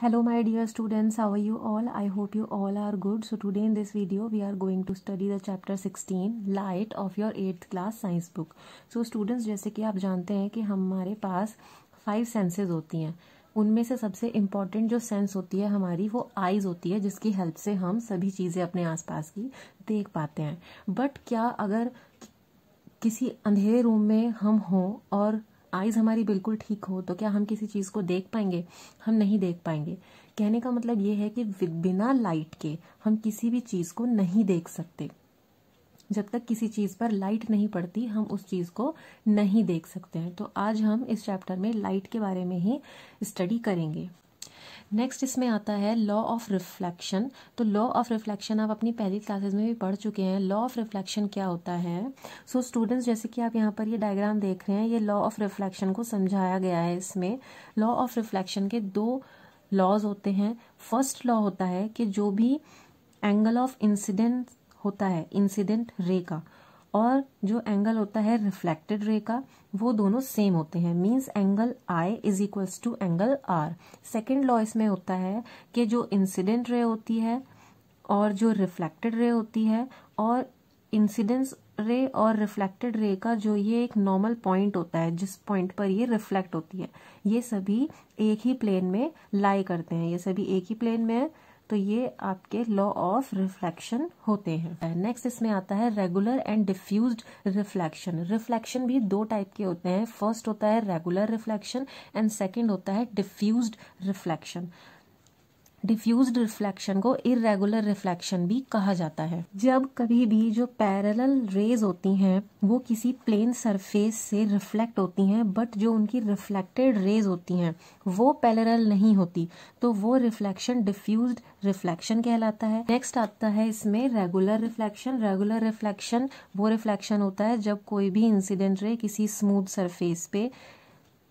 hello my dear students how are you all i hope you all are good so today in this video we are going to study the chapter 16 light of your 8th class science book so students जैसे कि आप जानते हैं कि हमारे पास five senses होती हैं उनमें से सबसे इम्पॉर्टेंट जो सेंस होती है हमारी वो आईज होती है जिसकी हेल्प से हम सभी चीज़ें अपने आसपास की देख पाते हैं बट क्या अगर किसी अंधेरे रूम में हम हों और आइज़ हमारी बिल्कुल ठीक हो तो क्या हम किसी चीज़ को देख पाएंगे हम नहीं देख पाएंगे कहने का मतलब ये है कि बिना लाइट के हम किसी भी चीज़ को नहीं देख सकते जब तक किसी चीज़ पर लाइट नहीं पड़ती हम उस चीज़ को नहीं देख सकते हैं तो आज हम इस चैप्टर में लाइट के बारे में ही स्टडी करेंगे नेक्स्ट इसमें आता है लॉ ऑफ रिफ्लेक्शन तो लॉ ऑफ रिफ्लेक्शन आप अपनी पहली क्लासेस में भी पढ़ चुके हैं लॉ ऑफ रिफ्लेक्शन क्या होता है सो so, स्टूडेंट्स जैसे कि आप यहाँ पर ये डायग्राम देख रहे हैं ये लॉ ऑफ रिफ्लेक्शन को समझाया गया है इसमें लॉ ऑफ रिफ्लेक्शन के दो लॉज होते हैं फर्स्ट लॉ होता है कि जो भी एंगल ऑफ इंसिडेंट होता है इंसिडेंट रे का और जो एंगल होता है रिफ्लेक्टेड रे का वो दोनों सेम होते हैं means angle i is equals to angle r second law इसमें होता है कि जो इंसिडेंट रे होती है और जो रिफ्लेक्टेड रे होती है और इंसिडेंस रे और रिफ्लेक्टेड रे का जो ये एक नॉर्मल पॉइंट होता है जिस पॉइंट पर ये रिफ्लेक्ट होती है ये सभी एक ही प्लेन में लाई करते हैं ये सभी एक ही प्लेन में तो ये आपके लॉ ऑफ रिफ्लेक्शन होते हैं नेक्स्ट uh, इसमें आता है regular and diffuse reflection reflection भी दो टाइप के होते हैं फर्स्ट होता है रेगुलर रिफ्लेक्शन एंड सेकेंड होता है डिफ्यूज रिफ्लेक्शन डिफ्यूज रिफ्लेक्शन को इरेगुलर रिफ्लेक्शन भी कहा जाता है जब कभी भी जो पैरल रेज होती हैं वो किसी प्लेन सरफेस से रिफ्लेक्ट होती हैं बट जो उनकी रिफ्लेक्टेड रेज होती हैं वो पैरल नहीं होती तो वो रिफ्लेक्शन डिफ्यूज रिफ्लेक्शन कहलाता है नेक्स्ट आता है इसमें रेगुलर रिफ्लेक्शन रेगुलर रिफ्लेक्शन वो रिफ्लेक्शन होता है जब कोई भी इंसिडेंट रे किसी स्मूथ सरफेस पे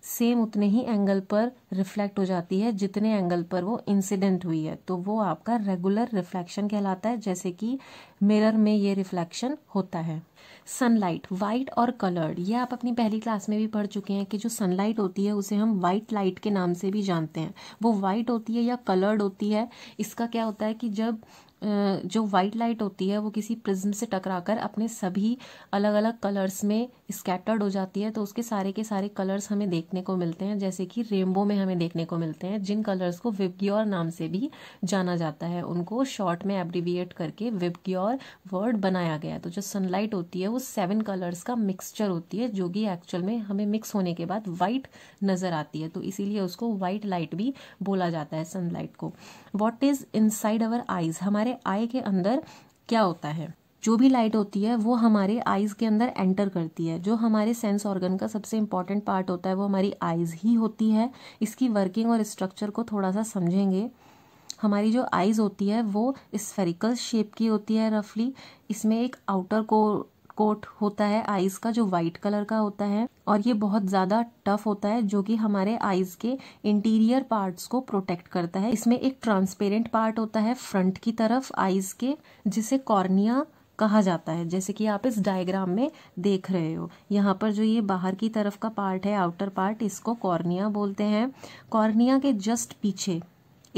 सेम उतने ही एंगल पर रिफ्लेक्ट हो जाती है जितने एंगल पर वो इंसिडेंट हुई है तो वो आपका रेगुलर रिफ्लेक्शन कहलाता है जैसे कि मिरर में ये रिफ्लेक्शन होता है सनलाइट वाइट और कलर्ड ये आप अपनी पहली क्लास में भी पढ़ चुके हैं कि जो सनलाइट होती है उसे हम वाइट लाइट के नाम से भी जानते हैं वो वाइट होती है या कलर्ड होती है इसका क्या होता है कि जब जो वाइट लाइट होती है वो किसी प्रिज्म से टकराकर अपने सभी अलग अलग कलर्स में स्कैटर्ड हो जाती है तो उसके सारे के सारे कलर्स हमें देखने को मिलते हैं जैसे कि रेनबो में हमें देखने को मिलते हैं जिन कलर्स को विबग्योर नाम से भी जाना जाता है उनको शॉर्ट में एब्रीविएट करके विबग्योर वर्ड बनाया गया है तो जो सनलाइट होती है वो सेवन कलर्स का मिक्सचर होती है जो कि एक्चुअल में हमें मिक्स होने के बाद व्हाइट नज़र आती है तो इसीलिए उसको व्हाइट लाइट भी बोला जाता है सनलाइट को what is inside our eyes हमारे आई के अंदर क्या होता है जो भी लाइट होती है वो हमारे आइज़ के अंदर एंटर करती है जो हमारे सेंस ऑर्गन का सबसे इंपॉर्टेंट पार्ट होता है वो हमारी आइज़ ही होती है इसकी वर्किंग और स्ट्रक्चर को थोड़ा सा समझेंगे हमारी जो आइज़ होती है वो स्फेरिकल शेप की होती है रफली इसमें एक आउटर को कोट होता है आइज़ का जो वाइट कलर का होता है और ये बहुत ज़्यादा टफ होता है जो कि हमारे आइज़ के इंटीरियर पार्ट्स को प्रोटेक्ट करता है इसमें एक ट्रांसपेरेंट पार्ट होता है फ्रंट की तरफ आइज़ के जिसे कॉर्निया कहा जाता है जैसे कि आप इस डायग्राम में देख रहे हो यहाँ पर जो ये बाहर की तरफ का पार्ट है आउटर पार्ट इसको कॉर्निया बोलते हैं कॉर्निया के जस्ट पीछे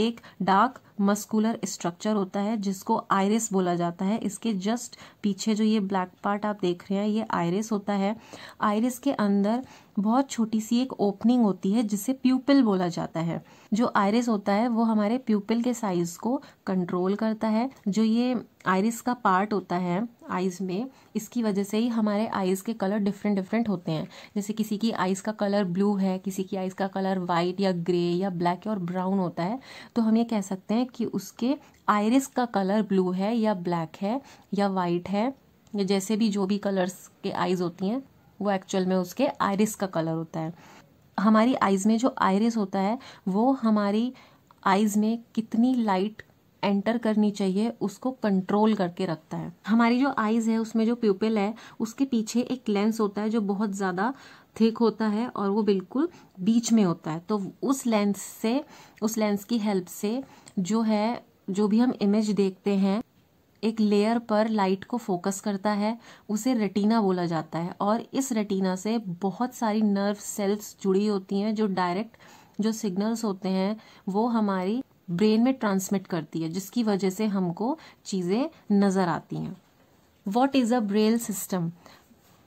एक डार्क मस्कुलर स्ट्रक्चर होता है जिसको आयरिस बोला जाता है इसके जस्ट पीछे जो ये ब्लैक पार्ट आप देख रहे हैं ये आयरिस होता है आयरिस के अंदर बहुत छोटी सी एक ओपनिंग होती है जिसे प्यूपिल बोला जाता है जो आयरिस होता है वो हमारे प्यूपिल के साइज को कंट्रोल करता है जो ये आयरिस का पार्ट होता है आइज में इसकी वजह से ही हमारे आइज के कलर डिफरेंट डिफरेंट होते हैं जैसे किसी की आइज का कलर ब्लू है किसी की आईज का कलर वाइट या ग्रे या ब्लैक और ब्राउन होता है तो हम ये कह सकते हैं कि उसके आयरिस का कलर ब्लू है या ब्लैक है या वाइट है या जैसे भी जो भी कलर्स के आइज़ होती हैं वो एक्चुअल में उसके आयरिस का कलर होता है हमारी आइज़ में जो आयरिस होता है वो हमारी आइज़ में कितनी लाइट एंटर करनी चाहिए उसको कंट्रोल करके रखता है हमारी जो आईज़ है उसमें जो प्यूपिल है उसके पीछे एक लेंस होता है जो बहुत ज़्यादा थिक होता है और वो बिल्कुल बीच में होता है तो उस लेंस से उस लेंस की हेल्प से जो है जो भी हम इमेज देखते हैं एक लेयर पर लाइट को फोकस करता है उसे रेटिना बोला जाता है और इस रेटिना से बहुत सारी नर्व सेल्स जुड़ी होती हैं जो डायरेक्ट जो सिग्नल्स होते हैं वो हमारी ब्रेन में ट्रांसमिट करती है जिसकी वजह से हमको चीज़ें नज़र आती हैं what is a Braille system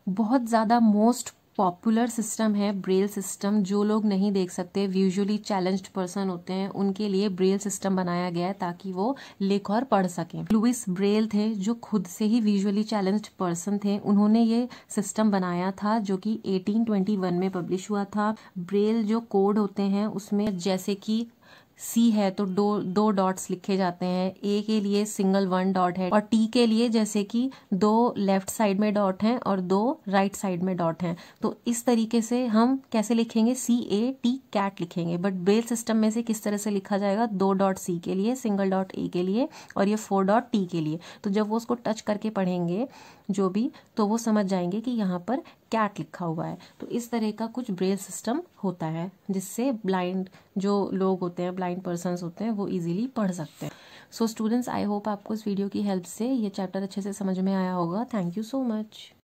बहुत ज़्यादा मोस्ट पॉपुलर सिस्टम है ब्रेल सिस्टम जो लोग नहीं देख सकते विजुअली चैलेंज्ड पर्सन होते हैं उनके लिए ब्रेल सिस्टम बनाया गया है ताकि वो लिख और पढ़ सकें लुइस ब्रेल थे जो खुद से ही विजुअली चैलेंज्ड पर्सन थे उन्होंने ये सिस्टम बनाया था जो कि 1821 में पब्लिश हुआ था ब्रेल जो कोड होते हैं उसमें जैसे कि सी है तो दो दो डॉट्स लिखे जाते हैं ए के लिए सिंगल वन डॉट है और टी के लिए जैसे कि दो लेफ्ट साइड में डॉट हैं और दो राइट साइड में डॉट हैं तो इस तरीके से हम कैसे लिखेंगे सी ए टी कैट लिखेंगे बट ब्रेल सिस्टम में से किस तरह से लिखा जाएगा दो डॉट सी के लिए सिंगल डॉट ए के लिए और ये फोर डॉट टी के लिए तो जब वो उसको टच करके पढ़ेंगे जो भी तो वो समझ जाएंगे कि यहाँ पर कैट लिखा हुआ है तो इस तरह का कुछ ब्रेल सिस्टम होता है जिससे ब्लाइंड जो लोग होते हैं ब्लाइंड पर्सन होते हैं वो इजीली पढ़ सकते हैं सो स्टूडेंट्स आई होप आपको इस वीडियो की हेल्प से ये चैप्टर अच्छे से समझ में आया होगा थैंक यू सो मच